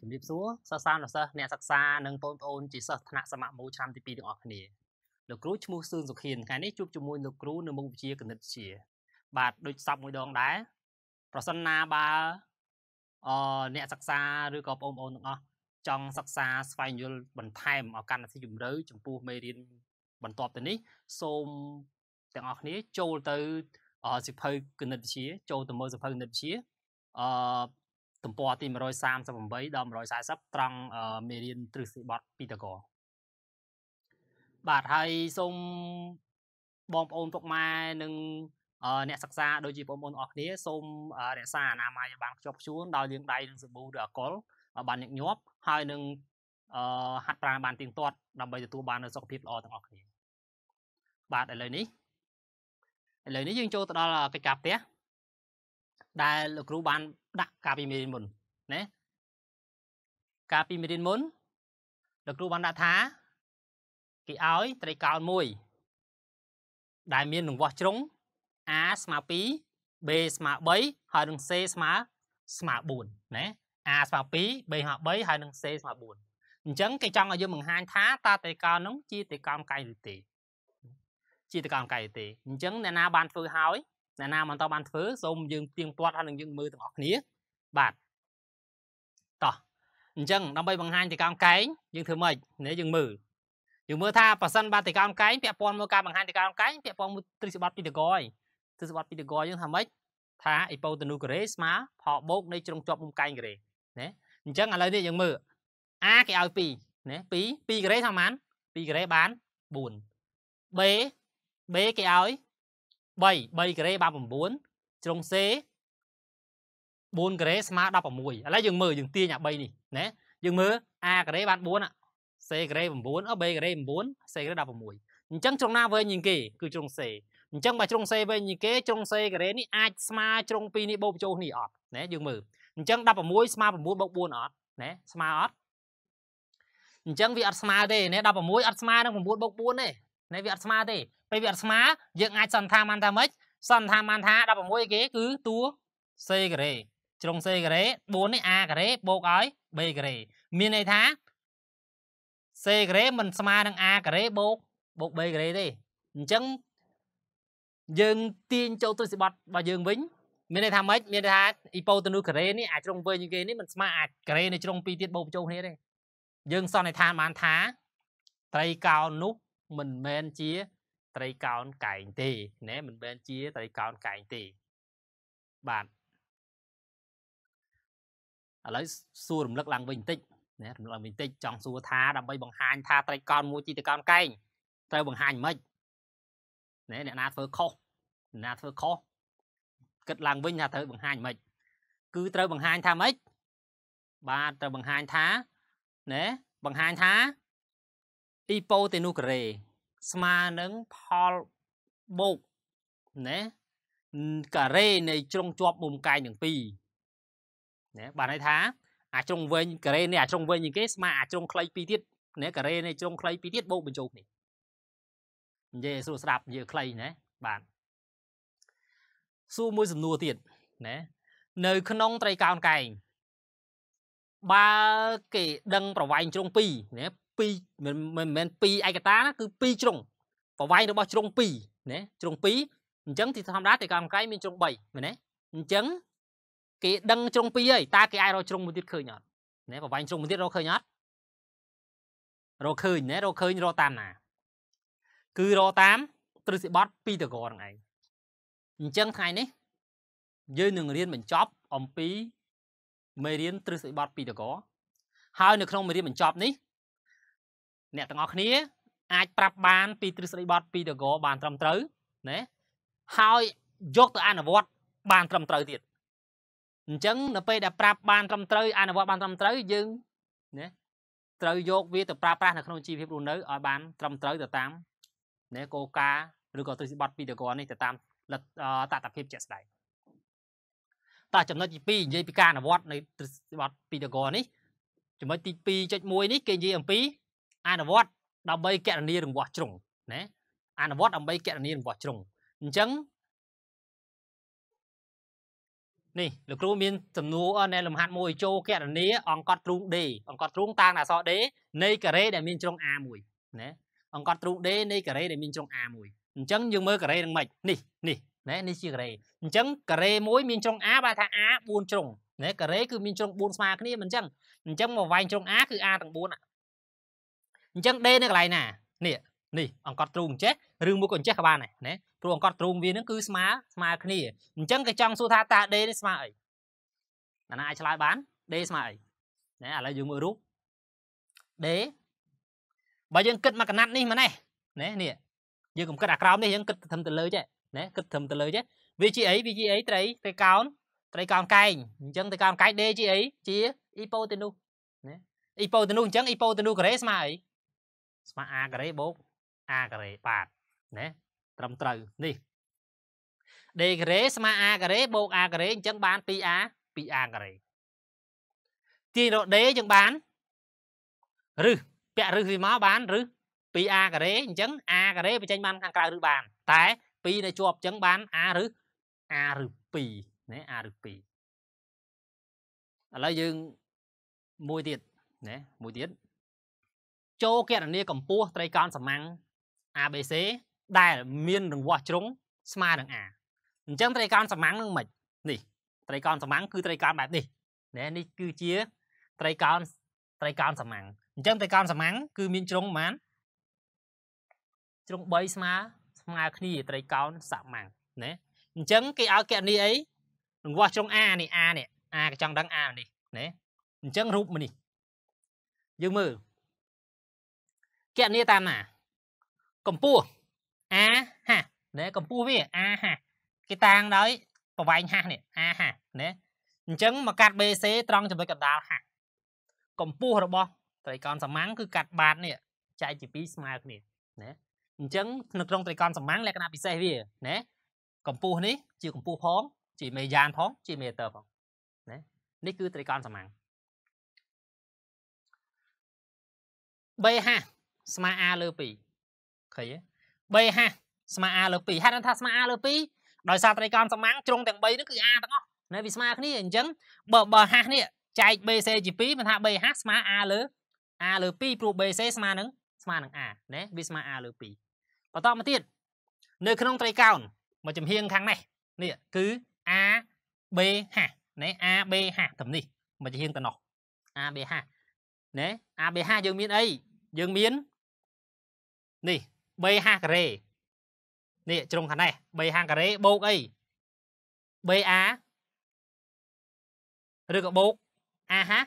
ជំរាបសួរសិស្សសានសិស្សអ្នកសិក្សានិងបងប្អូនជាសិស្សថ្នាក់សមមូលឆ្នាំទី2ទាំងអស់គ្នាលោកគ្រូឈ្មោះសឿនសុខៀនថ្ងៃនេះជួបជាមួយលោកគ្រូនៅមុខវិជ្ជាគណិតវិទ្យាបាទដូចសពមួយដងដែរប្រសិនណាបើអអ្នកសិក្សាឬក៏បងប្អូនទាំងអស់ចង់សិក្សាស្វែងយល់បន្ថែមឲ្យកាន់តែស៊ីជម្រៅចំពោះមេរៀនបន្ទាប់ទៅនេះ សូមទាំងអស់គ្នាចូលទៅសិភៅគណិតវិទ្យាចូលទៅមើលសិភៅគណិតវិទ្យាអឺទំព័រទី138ដល់140ត្រង់មេរៀនទ្រឹស្ដីបទពីតកបាទហើយសូមបងប្អូនពុកម៉ែនិងអ្នកសិក្សា ដូចជាបងប្អូនអស់គ្នាសូមរក្សាអនាម័យឲ្យបានខ្ជាប់ខ្ជួន ដោយលាងដៃនឹងសាប៊ូឬអាល់កុលឲ្យបានញឹកញាប់ ហើយនឹងហាត់ប្រាណបានទៀងទាត់ដើម្បីទទួលបាននូវសុខភាពល្អទាំងអស់គ្នាបាទឥឡូវនេះឥឡូវនេះយើងចូលទៅដល់កិច្ចការផ្ទះដែលលោកគ្រូបានដាក់កាលពីមេរៀនមុនណាកាលពីមេរៀនមុនលោកគ្រូបានដាក់ថាគេឲ្យត្រីកោណមួយ ដែលមានរង្វាស់ជ្រុង A ស្មើ2 B ស្មើ3ហើយនឹង C ស្មើស្មើ4ណា A ស្មើ2 B ស្មើ3ហើយនឹង C ស្មើ4អញ្ចឹងគេចង់ឲ្យយើងបង្ហាញថាតើត្រីកោណនោះជាត្រីកោណកាយឬទេ ជាត្រីកោណកាយឬទេអញ្ចឹងអ្នកណាបានធ្វើហើយអ្នកណាមិនតបានធ្វើសូមយើងទៀងទាត់ហើយនឹងយើងមើលទាំងអស់គ្នាបាទតោះអញ្ចឹងដើម្បីបង្ហាញទីកោនកែងយើងធ្វើម៉េចនេះយើងមើលយើងមើលថាប៉ះសិនបាទទីកោនកែងពាក់ព័ន្ធមកការបង្ហាញទីកោនកែងពាក់ព័ន្ធមួយទ្រឹស្បត់ពីតកយទ្រឹស្បត់ពីតកយយើងថាម៉េចថាអ៊ីប៉ូតេនូការ៉េស្មើផលបូកនៃជ្រុងជាប់មុំកែងការ៉េណាអញ្ចឹងឥឡូវនេះយើងមើល A គេឲ្យ2ណា2 2ការ៉េថាម៉ាន2ការ៉េបាន4 B B គេឲ្យ3 3ការ៉េបាន9ជ្រុង C 4ការ៉េស្មើ16ឥឡូវយើងមើលយើងទាញអា3នេះណាយើងមើល A ការ៉េបាន4 C ការ៉េ9 B ការ៉េ9 C ការ៉េ16អញ្ចឹងជ្រុងណាវែងជាងគេគឺជ្រុង C អញ្ចឹងបើជ្រុង C វែងជាងគេជ្រុង C ការ៉េនេះអាចស្មើជ្រុង2នេះបូកបញ្ចូលគ្នាអត់ណាយើងមើលអញ្ចឹង16ស្មើ9បូក4អត់ណាស្មើអត់អញ្ចឹងវាអត់ស្មើទេណា16អត់ស្មើនឹង9បូក4ទេនេះវាអត់ស្មើទេពេលវាអត់ស្មើយើងអាចសន្តានថាម៉េចសន្តានថា16គេគឺតួ C ការ៉េជ្រុង C ការ៉េ4នេះ A ការ៉េបូកឲ្យ B ការ៉េមានន័យថា C ការ៉េមិនស្មើនឹង A ការ៉េបូកបូក B ការ៉េទេអញ្ចឹងយើងទាញចូលទ្រឹស្ដីបត់របស់យើងវិញមានន័យថាម៉េចមានន័យថាអ៊ីប៉ូតេនូសការ៉េនេះអាចជ្រុងវិញគេនេះមិនស្មើអាចការ៉េនៅជ្រុងពីរទៀតបូកបញ្ចូលគ្នាទេយើងសន្និដ្ឋានបានថាត្រីកោណនោះមិនមែនជា ត្រីកោណកែងទេណែមិនមែនជា ត្រីកោណកែងទេបាទឥឡូវសួររំលឹកឡើងវិញបន្តិចណារំលឹកវិញបន្តិចចង់សួរថាដើម្បីបង្ហាញថាត្រីកោណមួយទីត្រីកោណកែងត្រូវបង្ហាញមិនណែអ្នកណាធ្វើខុសអ្នកណាធ្វើខុសគិតឡើងវិញថាត្រូវបង្ហាញមិនគឺត្រូវបង្ហាញថាម៉េចបាទត្រូវបង្ហាញថាណែបង្ហាញថាអ៊ីប៉ូទេនូការ៉េស្មើនឹងផលបូកណាការ៉េនៃជ្រុងជាប់មុំកាយទាំងពីរណាបានន័យថា អាជ្រុងវិញការ៉េនេះអាជ្រុងវិញជាងគេស្មើអាជ្រុងខ្លីពីរទៀតណាការ៉េនេះជ្រុងខ្លីពីរទៀតបូកបញ្ចូលគ្នានិយាយស្រួលស្ដាប់និយាយខ្លីណាបាទសួរមួយសំណួរទៀតណានៅ ក្នុងត្រីកោណកែងបើគេដឹង ប្រវែងជ្រុង2ណា2មិនមិនមែន2ឯកតាណាគឺ2ជ្រុងប្រវែងរបស់ជ្រុង2ណាជ្រុង2អញ្ចឹងទីធម្មតាទីកម្មកៃមានជ្រុង3មែនទេអញ្ចឹងគេដឹងជ្រុង2ហើយតើគេអាចរកជ្រុងមួយទៀតឃើញអត់ណាប្រវែងជ្រុងមួយទៀតរកឃើញអត់រកឃើញណារកឃើញរកតាមណា គឺរកតាមទ្រឹស្ដីបត់ពីតកហ្នឹងឯងអញ្ចឹងថ្ងៃនេះ យើងនឹងរៀនបញ្ចប់អំពីមេរៀនទ្រឹស្ដីបត់ពីតកហើយនៅក្នុងមេរៀនបញ្ចប់នេះអ្នកទាំងអស់គ្នាអាចប្រាប់បានពីទ្រឹស្ដីបត់ពីតកោបាន ត្រឹមត្រូវណាហើយយកទៅអនុវត្តបាន ត្រឹមត្រូវទៀតអញ្ចឹងនៅពេលដែលប្រាប់បានត្រឹមត្រូវអនុវត្តបានត្រឹមត្រូវយើងណាត្រូវយក វាទៅប្រើប្រាស់នៅក្នុងជីវភាពរស់នៅឲ្យ បានត្រឹមត្រូវទៅតាមណាគោលការណ៍ឬក៏ទ្រឹស្ដីបត់ ពីតកោនេះទៅតាមតតភាពជាក់ស្ដែងតោះចំណុចទី2និយាយពីការអនុវត្តនៃទ្រឹស្ដីបត់ពីតកោនេះចំណុចទី2.1នេះគេនិយាយអំពីអនុវត្តដើម្បីកណនីរង្វាស់ជ្រុងណាអនុវត្តដើម្បីកណនីរង្វាស់ជ្រុងអញ្ចឹងនេះលោកគ្រូមានសំណួរនៅលំហាត់មួយចូលកណនីអង្កត់ទ្រូង D អង្កត់ទ្រូងតាំងអក្សរ D នៃការ៉េដែលមានជ្រុង A1 ណាអង្កត់ទ្រូង D នៃការ៉េដែលមានជ្រុង A1 អញ្ចឹងយើងមើលការ៉េនឹងម៉េចនេះនេះណានេះជាការ៉េអញ្ចឹងការ៉េមួយមានជ្រុង A បើថា A 4ជ្រុងណាការ៉េគឺមានជ្រុង4ស្មើគ្នាមិនអញ្ចឹងអញ្ចឹងមកវែងជ្រុង A គឺ A ទាំង4អញ្ចឹងដេនៅកន្លែងណានេះនេះអង្កត់ទ្រូងចេះឬមួយក៏អញ្ចេះក៏បានដែរណាព្រោះអង្កត់ទ្រូងវានឹងគឺស្មើស្មើគ្នាអញ្ចឹងគេចង់សួរថាតាដេនេះស្មើអីណាណាអាចឆ្លើយបានដេស្មើអីណាឥឡូវយើងមើលរូបដេបើយើងគិតមកកណាត់ នេះមកណេះណានេះយើងកុំគិតអាក្រោមនេះយើងគិតត្រឹមទៅលើចេះណាគិតត្រឹមទៅលើចេះវាជាអីវាជាអីត្រីត្រីកោណត្រីកោណកែងអញ្ចឹងត្រីកោណកែងដេជាអីជាអ៊ីប៉ូទេនូណាអ៊ីប៉ូទេនូអញ្ចឹងអ៊ីប៉ូទេនូការ៉េស្មើអីស្មើ a ការ៉េបូក a ការ៉េបាទណាត្រឹមត្រូវនេះ d ការ៉េស្មើ a ការ៉េបូក a ការ៉េអញ្ចឹងបាន 2a 2a ការ៉េទាញរក d អញ្ចឹងបានរឹសពាក់រឹសវាមកបានរឹស 2a ការ៉េអញ្ចឹង a ការ៉េបញ្ចេញបានខាងក្រៅឬបាន តែ2នៅជាប់អញ្ចឹងបាន a ឬ a ឬ2ណា a ឬ2ឥឡូវយើងមួយទៀតណាមួយទៀតចូលគណនាកម្ពស់ត្រីកោណសមាំង ABC ដែល មានរង្វាស់ជ្រុងស្មើនឹង A អញ្ចឹងត្រីកោណសមាំងនឹងមិននេះត្រីកោណសមាំងគឺត្រីកោណបែបនេះណែនេះគឺជា ត្រីកោណត្រីកោណសមាំងអញ្ចឹងត្រីកោណសមាំងគឺមានជ្រុងប្រហែលជ្រុង3ស្មើស្មើគ្នាត្រីកោណសមាំងណែអញ្ចឹងគេឲ្យកណនីអីរង្វាស់ជ្រុង A នេះ A នេះ A កចង់ដឹង A នេះណែអញ្ចឹងរូបនេះយើងមើលគណនាតាមណាកម្ពស់ a ហាណែកម្ពស់វា a ហាគេតាំងដោយប្រវែងហានេះ a ហាណែអញ្ចឹងមកកាត់ BC ត្រង់ចំណុចកណ្ដាលហាកម្ពស់របស់ត្រីកោណសមាំងគឺកាត់បាតនេះចែកជា2ស្មើគ្នាណាអញ្ចឹងនៅក្នុងត្រីកោណសមាំងលក្ខណៈពិសេសវាណាកម្ពស់នេះជាកម្ពស់ផងជាមេយ៉ានផងជាមេតើផងណានេះគឺត្រីកោណសមាំង BH ស្មើ a លើ2ឃើញទេ3ហាស្មើ a លើ2ហេតុថាស្មើ a លើ2ដោយសារត្រីកោណសមាំងជ្រុងទាំង3ហ្នឹងគឺ a ទាំងអស់នៅវាស្មើគ្នាអញ្ចឹងបើបើហានេះចែក bc ជា2មិនថា b ហាស្មើ a លើ a លើ2ព្រោះ bc ស្មើនឹងស្មើនឹង a ណាវាស្មើ a លើ2បន្តមកទៀតនៅក្នុងត្រីកោណមកចំហៀងខាងនេះនេះគឺ a b ហាណា a b ហាទំនេះមកចំហៀងទៅនោះ a b ហាណា a b ហាយើងមានអីយើងមាននេះ350ការ៉េនេះជ្រុងខាងនេះ350ការ៉េបូកអី 3A ឬក៏បូក A ហា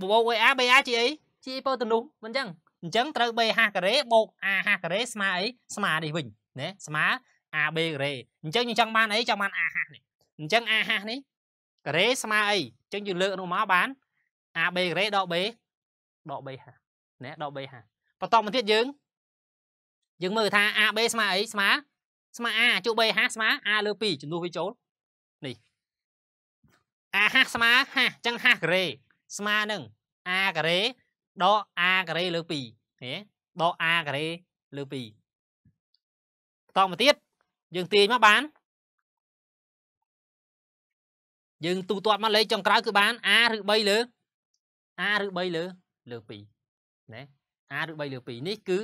បូក A BA ជាអីជាអីពើទៅនោះមិនអញ្ចឹងអញ្ចឹងត្រូវ BH ការ៉េបូក AH ការ៉េស្មើអីស្មើនេះវិញណាស្មើ AB ការ៉េអញ្ចឹងយើងចង់បានអីចង់បាន AH នេះអញ្ចឹង AH នេះការ៉េស្មើអីអញ្ចឹងយើងលើកនោះមកបាន AB ការ៉េដក B ដក BH ណាដក B ហាបន្តមកទៀតយើង យើងមើលថា AB ស្មើអីស្មើស្មើ A ជួប B ហាស្មើ A លើ2ចំនួនវាចូលនេះ A ហាស្មើហាអញ្ចឹងហាការ៉េស្មើនឹង A ការ៉េដក A ការ៉េលើ2ហ៎ដក A ការ៉េលើ2បន្តមកទៀតយើងទាញមកបាន យើងទូទាត់មកលេខចុងក្រោយគឺបាន A ឬ3លើ A ឬ3លើ លើ2ណា R ឬ3លើ2នេះគឺ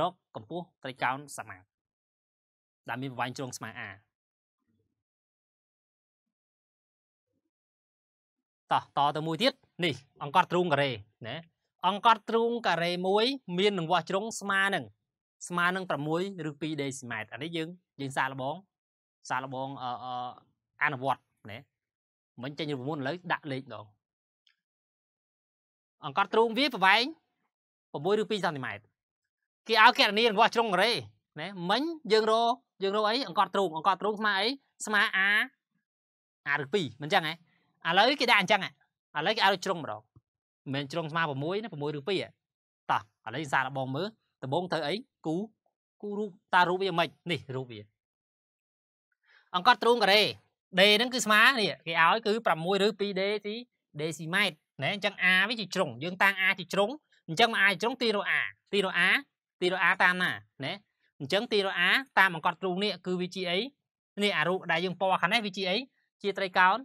រកកម្ពស់ត្រីកោណសមាដែលមានប្រវែងជ្រុងស្មើ R តោះតទៅមួយទៀតនេះអង្កត់ទ្រូងការ៉េណាអង្កត់ទ្រូងការ៉េមួយមានរង្វាស់ជ្រុងស្មើនឹងស្មើនឹង6ឬ2ដេស៊ីម៉ែត្រអានេះយើងយើងសាកល្បង សាកល្បងអឺអនុវត្តណាមិញចេញ9ឥឡូវដាក់លេខដងអង្កត់ទ្រូងវាប្រវែង6ឬ2សង់ទីម៉ែត្រគេឲ្យករណីរង្វាស់ជ្រុងរ៉េណាមិញយើងរយើងរអីអង្កត់ទ្រូងអង្កត់ទ្រូងស្មើអីស្មើ a a ឬ2មិនចឹងហ៎ឥឡូវគេដាក់អញ្ចឹងឥឡូវគេឲ្យជ្រុងម្ដងមិនមែនជ្រុងស្មើ6ណា6ឬ2ហ៎តោះឥឡូវសារដបងមើលដបងធ្វើអីគូគូរូបតារូបវាមិននេះរូបវាអង្កត់ទ្រូងការ៉េ d ហ្នឹងគឺស្មើនេះគេឲ្យ គឺ6ឬ 2d ទី decimeter ណែអញ្ចឹង a វាជាជ្រុងយើងតាំង a ជាជ្រុងអញ្ចឹងមកអាចជ្រុងទីរ៉ូអាទីរ៉ូអាទីរ៉ូអាតាមណាណាអញ្ចឹងទីរ៉ូអាតាមអង្កត់ទ្រូងនេះគឺវាជាអីនេះអារូបដែលយើងពណ៌ខាងនេះវាជាអីជាត្រីកោណ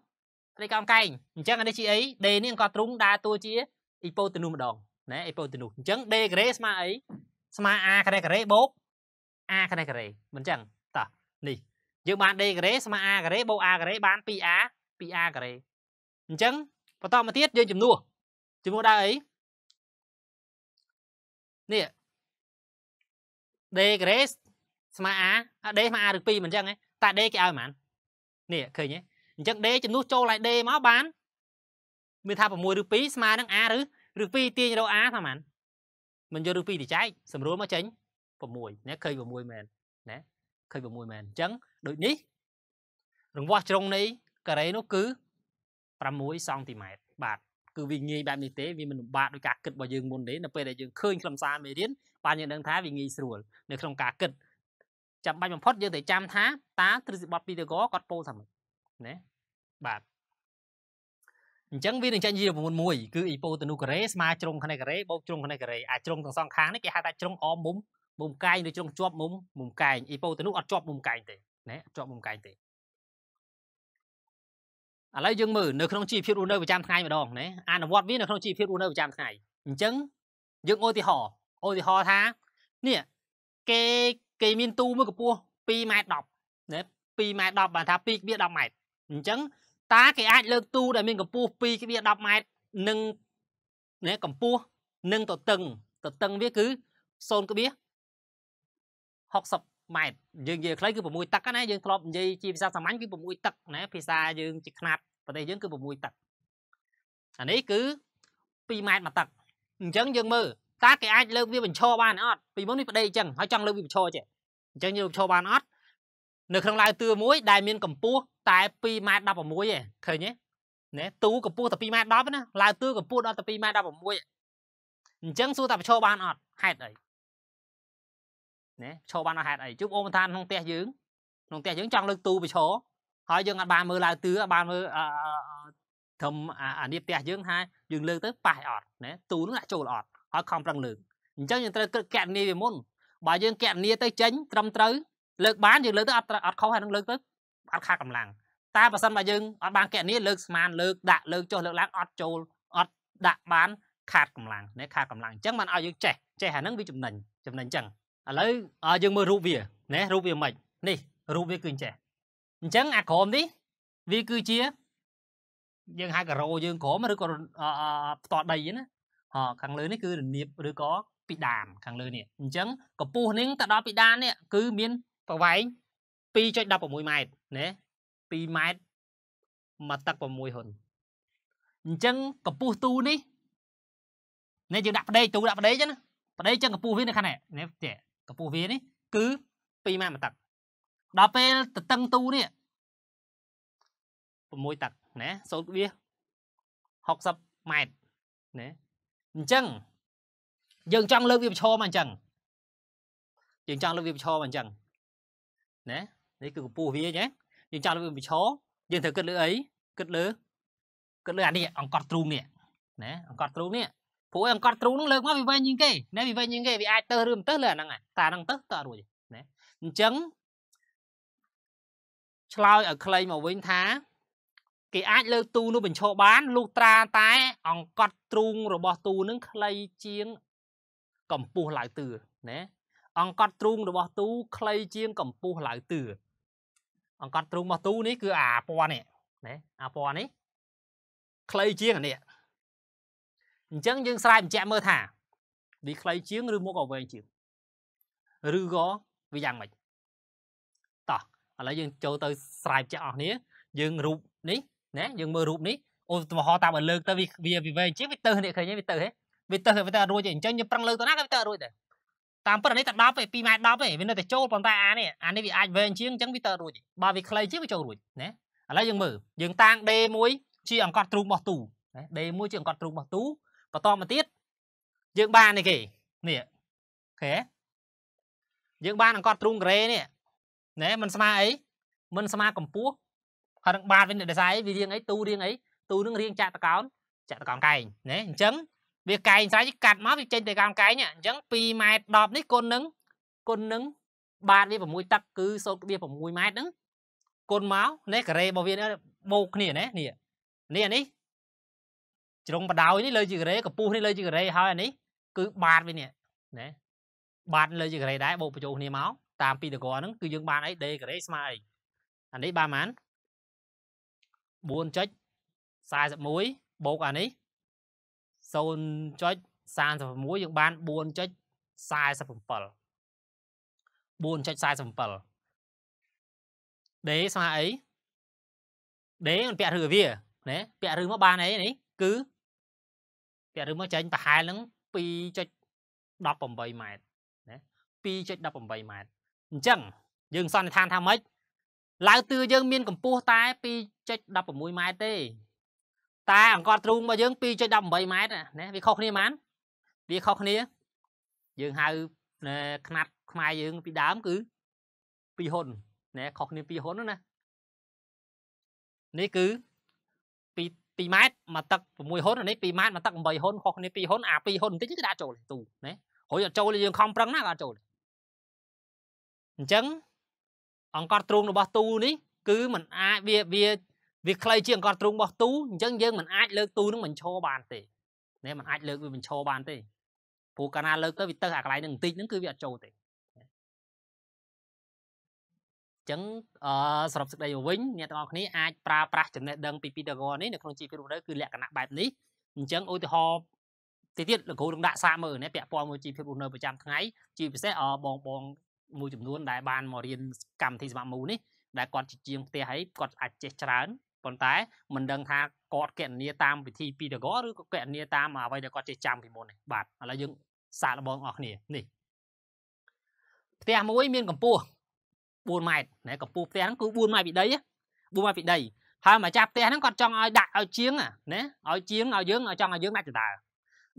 ត្រីកោណកែងអញ្ចឹងអានេះជាអី D នេះអង្កត់ទ្រូងដើរតួជាអ៊ីប៉ូតេនូសម្ដងណាអ៊ីប៉ូតេនូអញ្ចឹង D ការ៉េស្មើអីស្មើ A ការ៉េការ៉េបូក A ការ៉េការ៉េមិនអញ្ចឹងតោះនេះ យើងបាន D ការ៉េស្មើ A ការ៉េបូក A ការ៉េបាន 2A 2A ការ៉េអញ្ចឹងបន្តមកទៀតយើងជំនួសជំនួសដល់អីនេះ day grace ស្មើ a អា day ស្មើ a ឬ2មិនអញ្ចឹងតែ day គេឲ្យហ្មងនេះឃើញទេអញ្ចឹង day ចំនួនចូលឲ្យ day មកបានមានថា6ឬ2ស្មើនឹង a ឬឬ2ទាញរក a ថាហ្មងមិនយកឬ2ទៅចែកសម្រួលមកចេញ6ណាឃើញ6មែនណាឃើញ6មែនអញ្ចឹងដូចនេះ រង្វាស់ជ្រុងនៃការ៉េនោះគឺ6សង់ទីម៉ែត្របាទគឺវាងាយបែបនេះទេវាមិនលំបាកដោយការគិតរបស់យើងមុនទេនៅពេលដែលយើងឃើញខ្លឹមសារមេរៀនបានយើងដឹងថាវាងាយស្រួលនៅក្នុងការគិតចាំបាច់បំផុតយើងត្រូវចាំ ថា តាទ្រឹស្ដីបទពីតកគាត់ពោលថាម៉េចណាបាទអញ្ចឹងវានឹងចាញ់ជា9.1គឺអ៊ីប៉ូតនុការ៉េស្មើជ្រុងខ្នែកការ៉េបូកជ្រុងខ្នែកការ៉េអាចជ្រុងទាំងសងខាងនេះគេហៅថាជ្រុងអមមុំមុំកែងឬជ្រុងជាប់មុំមុំកែងអ៊ីប៉ូតនុអត់ជាប់មុំកែងទេណាជាប់មុំកែងទេឥឡូវយើងមើលនៅក្នុងជីវភាពរស់នៅប្រចាំថ្ងៃម្ដងណាអនុវត្តវានៅក្នុងជីវភាពរស់នៅប្រចាំថ្ងៃអញ្ចឹងយើងឧទាហរណ៍ឧទាហរណ៍ថានេះគេគេ មាន ទូមួយកម្ពស់2ម៉ែត្រ10ណា2ម៉ែត្រ10បានថា2.10ម៉ែត្រអញ្ចឹងតើគេអាចលើកទូ ដែលមានកម្ពស់2.10ម៉ែត្រនិងណាកម្ពស់និងទទឹងទទឹងវាគឺ0.60ម៉ែត្រយើងនិយាយខ្លីគឺ6ទឹកណាយើងធ្លាប់និយាយជាភាសាសាមញ្ញគឺ6ទឹកណាភាសាយើងជាຂ្នាតប្រទេសយើងគឺ6ទឹកអានេះគឺ2ម៉ែត្រមួយទឹកអញ្ចឹងយើងមើលតើគេអាចលើកវាបញ្ឈរបានអត់ពីមុននេះប្តីអញ្ចឹងហើយចង់លើកវាបញ្ឈរចេះអញ្ចឹងយើងបញ្ឈរបានអត់នៅក្នុងឡាវទឿមួយដែលមានកម្ពស់តែ2ម៉ែត្រ16ឯងឃើញទេណាទូកម្ពស់តែ2ម៉ែត្រ10ណាឡាវទឿកម្ពស់ដល់តែ2ម៉ែត្រ16អញ្ចឹងសួរតើបញ្ឈរបានអត់ហេតុអីណាឈរបានអត់ហេតុអីជួបអូមឋានក្នុងផ្ទះយើងក្នុងផ្ទះយើងចង់លើកទូបញ្ឈរហើយយើងអត់បានមើលឡើងទឿអត់បានមើលធំអានេះផ្ទះយើងថាយើងលើកទៅប៉ះអត់ណាទូនោះដាក់ចូលអត់ហើយខំប្រឹងលើកអញ្ចឹងយើងត្រូវគិតកណនីវាមុនបើយើងកណនីទៅចេញ ត្រឹមត្រូវលើកបានយើងលើកទៅអត់អត់ខុសហើយនឹងលើកទៅអត់ខាតកម្លាំងតែបើសិនបើយើងអត់បានកណនីលើកស្មានលើកដាក់លើកចុះលើកឡើងអត់ចូលអត់ដាក់បាន ខាតកម្លាំងណាខាតកម្លាំងអញ្ចឹងបានឲ្យយើងចេះចេះអាហ្នឹងវាចំណេញចំណេញអញ្ចឹងឥឡូវយើងមើលរូបវាណារូបវាមិននេះរូបវាគឺអញ្ចេះអញ្ចឹងអាក្រមនេះ វាគឺជាយើងហៅការ៉ូយើងក្រមឬក៏ផ្ទាល់ដីណាអខាងលើនេះគឺរនៀបឬក៏ពីដានខាងលើនេះអញ្ចឹងកពស់នឹងទៅដល់ពីដាននេះគឺមានប្រវែង2.16ម៉ែត្រណា2ម៉ែត្រមកទឹក6ហ៊ុនអញ្ចឹងកពស់ទូនេះនេះយើងដាក់ផ្ដេកទូដាក់ផ្ដេកចឹងណាផ្ដេកចឹងកពស់វានៅខាងនេះនេះផ្ទះកម្ពស់វានេះគឺ2ម៉ែត្រមួយតឹកដល់ពេលតតឹងទូនេះ6តឹកណាសូត្រវា60ម៉ែត្រណាអញ្ចឹងយើងចង់លើកវាប្រឈមមកអញ្ចឹងយើងចង់លើកវាប្រឈមមកអញ្ចឹងណានេះគឺកម្ពស់វាណាយើងចង់លើកវាប្រឈមយើងត្រូវគិតលើអីគិតលើគិតលើអានេះអង្កត់ទ្រូងនេះណាអង្កត់ទ្រូងនេះព្រោះអង្កត់ទ្រូនឹងលើកមកវាវែងជាងគេណាវាវែងជាងគេវាអាចទៅឬមិនទៅលើអាហ្នឹងតែហ្នឹងទៅតើរួចណាអញ្ចឹងឆ្លើយឲ្យខ្លីមកវិញថា គេ អាច លើកទូនោះបញ្ឈប់បានលុះត្រាតែ អង្កត់ទ្រូង របស់ទូនឹងខ្លីជាងកម្ពស់ឡៅទឿណាអង្កត់ទ្រូងរបស់ទូ ខ្លីជាងកម្ពស់ឡៅទឿអង្កត់ទ្រូងរបស់ទូនេះគឺ អាពណ៌នេះណាអាពណ៌នេះខ្លីជាងអានេះអញ្ចឹងយើងស្រាយបញ្ជាក់មើលថាវាខ្លីជាងឬមុខឲ្យវែងជាងឬក៏វាយ៉ាងម៉េចតោះឥឡូវយើង ចូលទៅស្រាយបញ្ជាក់អស់គ្នាយើង រូបនេះណាយើងមើលរូបនេះឧទាហរណ៍តាមឲ្យលើកទៅវាវាវែងជាងវាទៅនេះឃើញទេវាទៅហេវាទៅវាទៅរួចអញ្ចឹងយើងប្រឹងលើកទៅណាក៏វាទៅរួចដែរតាមពិតអានេះតែ10ទេ2ម៉ែត្រ10ទេវានៅតែចូលប៉ុន្តែអានេះអានេះវាអាចវែងជាងអញ្ចឹងវាទៅរួចបើវាខ្លីជាងវាចូលរួចណាឥឡូវយើងមើលយើងតាង D1 ជាអង្កត់ទ្រូងរបស់ទូណា D1 ជាអង្កត់ទ្រូងរបស់ទូបន្តមកទៀតយើងបាននេះគេនេះអូខេ យើងបានអង្កត់ទ្រូងការ៉េនេះណែมันស្មើអីมันស្មើកម្ពស់ហើយនឹងបាតវិញដេសៃវារៀងអីទូរៀងអីទូនឹងរៀងចាក់តកោនចាក់តកោនកែងណែអញ្ចឹងវាកែងស្រេចកាត់មកវាចេញទៅកោនកែងអញ្ចឹង2ម៉ែត្រ10នេះគុណនឹងគុណនឹងបាតវា6ទឹកគឺ0.6ម៉ែត្រហ្នឹងគុណមកនេះការ៉េរបស់វាបូកគ្នាណែនេះនេះអានេះជ្រុងបដោយនេះលើជាការ៉េកពុះនេះលើជាការ៉េហើយអានេះគឺបាតវានេះណាបាតលើជាការ៉េដែរបូកបញ្ចូលគ្នាមកតាម ពីតកហ្នឹងគឺយើងបានអីដេការ៉េស្មើអីអានេះបានប៉ុន្មាន4.41បូកអានេះ0.36យើងបាន4.47 4.47ដេស្មើអីដេមិនពាក់ឬវាណាពាក់ឬមកបានអីនេះគឺពាក្យឬមកចេញប្រហែលនឹង2.18ម៉ែត្រណា2.18ម៉ែត្រអញ្ចឹងយើងសន្និដ្ឋានថាម៉េចឡាវទឿយើង មានកម្ពស់តែ2.16ម៉ែត្រទេតែអង្កត់ទ្រូងរបស់យើង2.18ម៉ែត្រណាវាខុសគ្នាប៉ុន្មានវាខុសគ្នាយើងហៅຂະຫນັດខ្មែរយើង ពីដើមគឺ2ហ៊ុនណាខុសគ្នា2ហ៊ុនណានេះគឺ2ម៉ែត្រមកទឹក6ហ៊ុននេះ2ម៉ែត្រមកទឹក8ហ៊ុនខុសគ្នា2ហ៊ុនអា2ហ៊ុនបន្តិចគេដាក់ចូលទូណារួចអត់ចូលយើងខំប្រឹងណាក៏អត់ចូលអញ្ចឹងអង្កត់ទ្រូងរបស់ទូនេះគឺมันអាច វាវាវាខ្លីជាអង្កត់ទ្រូងរបស់ទូអញ្ចឹងយើងមិនអាចលើកទូនឹងបញ្ឈរបានទេណាมันអាចលើកវាបញ្ឈរបានទេព្រោះកាលណាលើកទៅវាទៅអាកន្លែងនឹងបន្តិចហ្នឹងគឺវាអត់ចូលទេចឹងសរុបសេចក្តីមកវិញអ្នកទាំងអស់គ្នាអាចប្រើប្រាស់ចំណេះដឹងពី Pythagoras នេះនៅក្នុងជីវិតរស់នៅគឺលក្ខណៈបែបនេះអញ្ចឹងឧទាហរណ៍ទីទៀតលោកគ្រូនឹងដាក់សារមើលណាពាក់ព័ន្ធមួយជីវភាពរស់នៅប្រចាំថ្ងៃជាពិសេសបងបងមួយចំនួនដែលបានមករៀនកម្មវិធីសមត្ថមូលនេះដែលគាត់ជាជាងផ្ទះហើយគាត់អាចចេះច្រើនប៉ុន្តែមិនដឹងថាគាត់កណនីតាមវិធី Pythagoras ឬក៏កណនីតាមអ្វីដែលគាត់ចេះចាំពីមុននេះបាទឥឡូវយើងសាកល្បងអស់គ្នានេះផ្ទះមួយ មានកម្ពស់4ម៉ែត្រណាកំពស់ផ្ទះហ្នឹងគឺ4ម៉ែត្រពីដី4ម៉ែត្រពីដីហើយម្ចាស់ផ្ទះហ្នឹងគាត់ចង់ឲ្យដាក់ឲ្យជាងណាឲ្យជាងឲ្យយើងឲ្យចង់ឲ្យយើងដាក់ចដា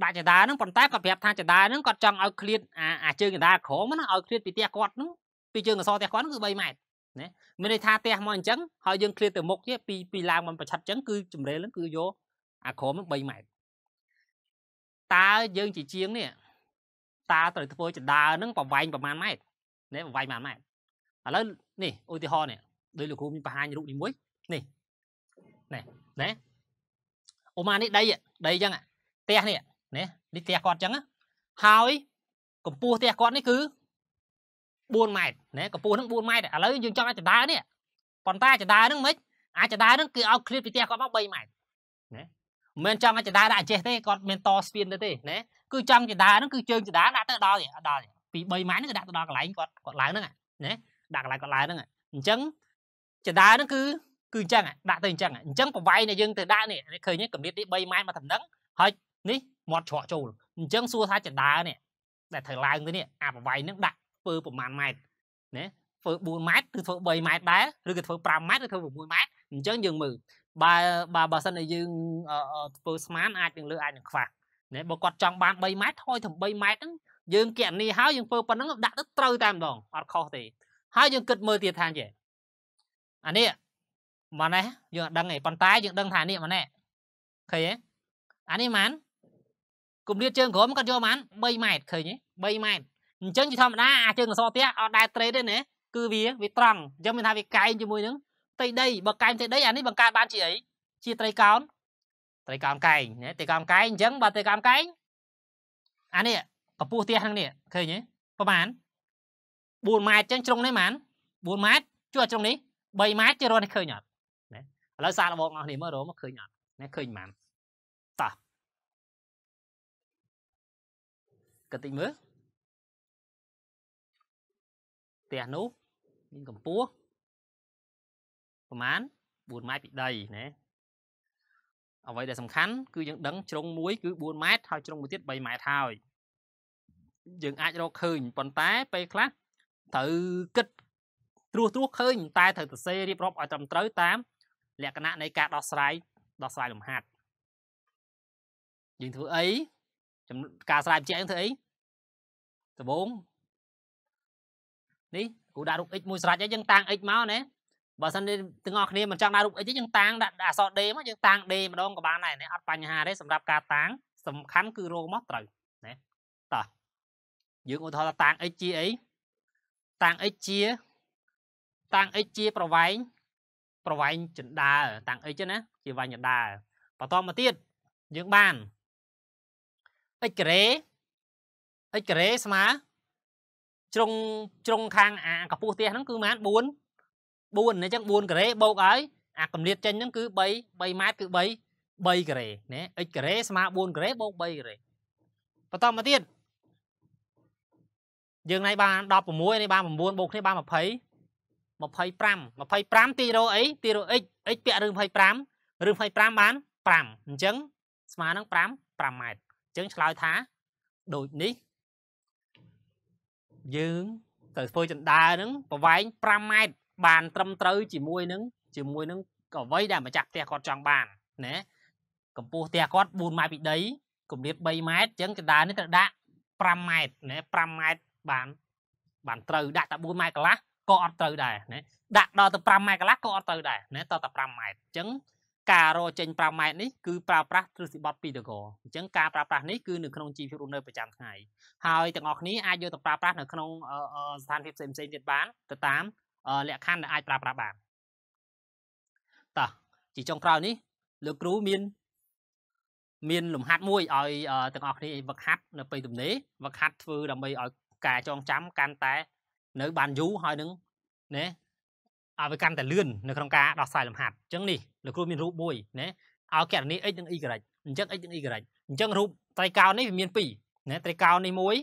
ដាក់ចដាហ្នឹងប៉ុន្តែគាត់ប្រាប់ថាចដាហ្នឹងគាត់ចង់ឲ្យឃ្លាតអាជើងចដាក្រមណាឲ្យឃ្លាតពីផ្ទះគាត់ហ្នឹងពីជើងកសផ្ទះគាត់ហ្នឹងគឺ3ម៉ែត្រណាមានន័យថាផ្ទះមកអញ្ចឹងហើយយើងឃ្លាតទៅមុខទៀតពីពីឡើងមិនប្រឆិតអញ្ចឹងគឺជំរេលហ្នឹងគឺយកអាក្រមហ្នឹង3ម៉ែត្រតើយើងជាជាងនេះតើត្រូវធ្វើចដាហ្នឹងប្រវែងប្រហែលម៉ែត្រណាប្រវែងប្រហែលម៉ែត្រឥឡូវនេះឧទាហរណ៍នេះដោយលោកគ្រូមានបង្ហាញរូបនេះមួយនេះនេះណាអូម៉ានេះដីដីអញ្ចឹងផ្ទះនេះណានេះផ្ទះគាត់អញ្ចឹងហើយកម្ពស់ផ្ទះគាត់នេះ គឺ4ម៉ែត្រណាកម្ពស់ហ្នឹង4ម៉ែត្រឥឡូវយើងចង់ឲ្យចដើនេះប៉ុន្តែចដើហ្នឹងមិនអាចចដើហ្នឹងគឺឲ្យឃ្លៀតពីផ្ទះគាត់មក3ម៉ែត្រណាមិនមែនចង់ឲ្យចដើដាក់ចេះទេគាត់មានតស្ពានទៅទេណាគឺចង់ចដើហ្នឹងគឺជើងចដើដាក់ទៅដល់ទេអត់ដល់ទេពី3ម៉ែត្រហ្នឹងគឺដាក់ទៅដល់កន្លែងគាត់គាត់ឡើងហ្នឹងណាដាក់កន្លែងគាត់ឡើងហ្នឹងអញ្ចឹងចដាហ្នឹងគឺគឺអញ្ចឹងដាក់ទៅអញ្ចឹងអញ្ចឹងប្រវាយដែលយើងទៅដាក់នេះឃើញកម្រិតនេះ3ម៉ែត្រមកដំណឹងហើយនេះមាត់ច្រកចូលអញ្ចឹងសួរថាចដានេះដែលត្រូវឡើងទៅនេះអាប្រវាយហ្នឹងដាក់ធ្វើប្រមាណម៉ែត្រណាធ្វើ4ម៉ែត្រឬធ្វើ3ម៉ែត្រដែរឬក៏ធ្វើ5ម៉ែត្រឬធ្វើ6ម៉ែត្រអញ្ចឹងយើងមើលបើបើបើសិនតែយើងធ្វើស្មានអាចនឹងលើអាចនឹងខ្វះណាបើគាត់ចង់បាន3ម៉ែត្រថយទៅ3ម៉ែត្រហ្នឹងយើងគណនីហើយយើងធ្វើប៉ុណ្្នឹងដាក់ទៅត្រូវតែម្ដងអត់ខុសទេហើយយើងគិតមើលទៀតថាចេះអានេះម៉ាណេះយើងអត់ដឹងទេប៉ុន្តែយើងដឹងថានេះម៉ាណេះឃើញទេអានេះម៉ានគម្រាតជើងក្រមគាត់យកម៉ាន3ម៉ែត្រឃើញទេ3ម៉ែត្រអញ្ចឹងជាធម្មតាអាជើងកសោផ្ទះអត់ដែរត្រេតទេណាគឺវាវាត្រង់អញ្ចឹងមានថាវាកែងជាមួយនឹងផ្ទៃដីបើកែងផ្ទៃដីអានេះបង្កើតបានជាអីជាត្រីកោណត្រីកោណកែងណាត្រីកោណកែងអញ្ចឹងបើត្រីកោណកែងអានេះកពស់ផ្ទះហ្នឹងនេះឃើញទេប្រហែល4ម៉ែត្រចឹងជ្រុងនេះហ្មង4ម៉ែត្រជួយជ្រុងនេះ3ម៉ែត្រជិះរត់នេះឃើញអត់ណាឥឡូវសាកល្បងអស់គ្នាមើលរមកឃើញអត់ណាឃើញហ្មងតោះកតិចមើលផ្ទះនោះមានកម្ពស់ប្រហែល4ម៉ែត្រពីដីណាអ្វីដែលសំខាន់គឺយើងដឹងជ្រុងមួយ គឺ4ម៉ែត្រហើយជ្រុងមួយទៀត3ម៉ែត្រហើយយើង អាចរកឃើញប៉ុន្តែពេលខ្លះត្រូវគិតត្រួសត្រាសឃើញតែត្រូវសរសេររៀបរាប់ឲ្យត្រឹមត្រូវ តាមលក្ខណៈនៃការដោះស្រាយដោះស្រាយលំហាត់យើងធ្វើអីការស្រាយបញ្ជាក់យើងធ្វើអីដំបូងនេះគូដាក់រូប x មួយស្រាច់ហើយយើងតាំង x មកណាបើសិនទេទាំងអស់គ្នាមិនចង់ដាក់រូប x ទេយើងតាំងដាក់អក្សរ d មកយើងតាំង d ម្ដងក៏បានដែរណាអត់បញ្ហាទេសម្រាប់ការតាំងសំខាន់គឺរងមកត្រូវណាតោះយើងឧទាហរណ៍តាំង x ជាអីតាំង x ជាតាំង x ជាប្រវែងប្រវែងចិនដាលតាំង x ណា ជាវែងចិនដាលបន្តមកទៀតយើងបាន x ការ៉េ x ការ៉េស្មើជ្រុងជ្រុងខាង អាកពស់ផ្ទះហ្នឹងគឺប្រហែល4 4អញ្ចឹង4ការ៉េបូកឲ្យអាកម្រិតចេញហ្នឹងគឺ3 3ម៉ែត្រគឺ3 3ការ៉េណា x ការ៉េស្មើ4ការ៉េបូក3ការ៉េបន្តមកទៀតយើងនេះបាន16នេះបាន9បូកគ្នាបាន20 25 25ទីរោអីទីរោ x x ពាក់ឬ25ឬ25បាន5អញ្ចឹងស្មើនឹង5 5ម៉ែត្រអញ្ចឹងឆ្លើយថាដូចនេះយើងត្រូវធ្វើចណ្ដើនឹងប្រវែង5ម៉ែត្របាន ត្រឹមត្រូវជាមួយនឹងជាមួយនឹងអ្វីដែលម្ចាស់ផ្ទះគាត់ចង់បានណាកម្ពស់ផ្ទះគាត់4ម៉ែត្រពីដីគម្រាត3ម៉ែត្រអញ្ចឹងចណ្ដើនេះត្រូវដាក់5ម៉ែត្រណា5ម៉ែត្របានបានត្រូវដាក់តែ4ម៉ែត្រកន្លះក៏អត់ត្រូវដែរណាដាក់ដល់ទៅ5ម៉ែត្រកន្លះក៏អត់ត្រូវដែរណាតតែ5ម៉ែត្រអញ្ចឹងការរកចេញ5ម៉ែត្រនេះគឺប្រើប្រាស់ទ្រឹស្ដីបត់ពីតកអញ្ចឹងការប្រើប្រាស់នេះគឺនៅក្នុងជីវភាពរស់នៅប្រចាំថ្ងៃហើយទាំងអស់គ្នាអាចយកទៅប្រើប្រាស់នៅក្នុងស្ថានភាពផ្សេងៗទៀតបានទៅតាមលក្ខខណ្ឌដែលអាចប្រើប្រាស់បានតោះជាចុងក្រោយនេះលោកគ្រូមានមានលំហាត់មួយឲ្យទាំងអស់គ្នាវឹកហាត់នៅពេលទំនេរវឹកហាត់ធ្វើដើម្បីឲ្យការចងចាំកាន់តែនៅបានយូរហើយនឹងណាឲ្យវាកាន់តែលឿននៅក្នុងការដោះស្រាយលំហាត់អញ្ចឹងនេះលោកគ្រូមានរូបមួយណាឲ្យករណី x និង y អញ្ចឹង x និង y អញ្ចឹងរូបត្រីកោណនេះវាមាន2ណាត្រីកោណនេះមួយ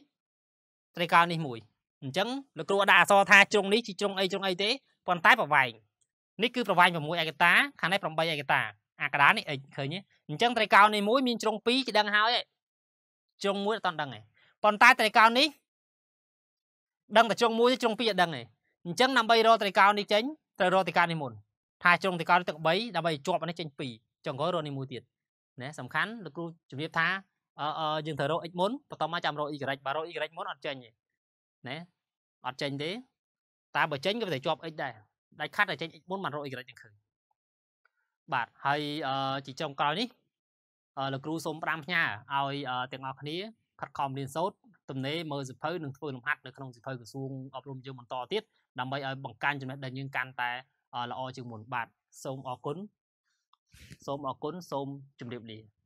ត្រីកោណនេះមួយអញ្ចឹងលោកគ្រូដាក់អសរថាជ្រុងនេះជាជ្រុងអីជ្រុងអីទេប៉ុន្តែប្រវែងនេះគឺប្រវែង6ឯកតាខាងនេះ8ឯកតា អាកដានេះ x ឃើញទេអញ្ចឹងត្រីកោណនេះមួយមានជ្រុង2គេដឹងហើយជ្រុងមួយអត់ដឹងទេប៉ុន្តែត្រីកោណនេះដឹងតែជ្រុងមួយជ្រុងពីរអត់ដឹងទេអញ្ចឹងដើម្បីរកត្រីកោណនេះចេញត្រូវរកត្រីកោណនេះមុនថាជ្រុងត្រីកោណទឹក3ដើម្បីជាប់នេះចេញ2ចុងក្រោយរកនេះមួយទៀតណាសំខាន់លោកគ្រូជំរាបថាអឺយើងត្រូវរក x មុនបន្ទាប់មកចាំរក y បើរក y មុនអត់ចេញទេណាអត់ចេញទេតែបើចេញក៏តែជាប់ x ដែរដាច់ខាត់តែចេញ x មុនបានរក y ចឹងឃើញបាទហើយជាចុងក្រោយនេះលោកគ្រូសូម5ផ្ញើឲ្យ ទាំងអស់គ្នាខិតខំរៀនសូត្រទំនេរមើលសិភៅនិងធ្វើលំហាត់នៅក្នុងសិភៅក្រសួងអប់រំយើងបន្តទៀតដើម្បីឲ្យបង្កើនចំណេះដឹងយើងកាន់តែ ល្អជាងមុនបាទសូមអរគុណសូមអរគុណសូមជម្រាបលា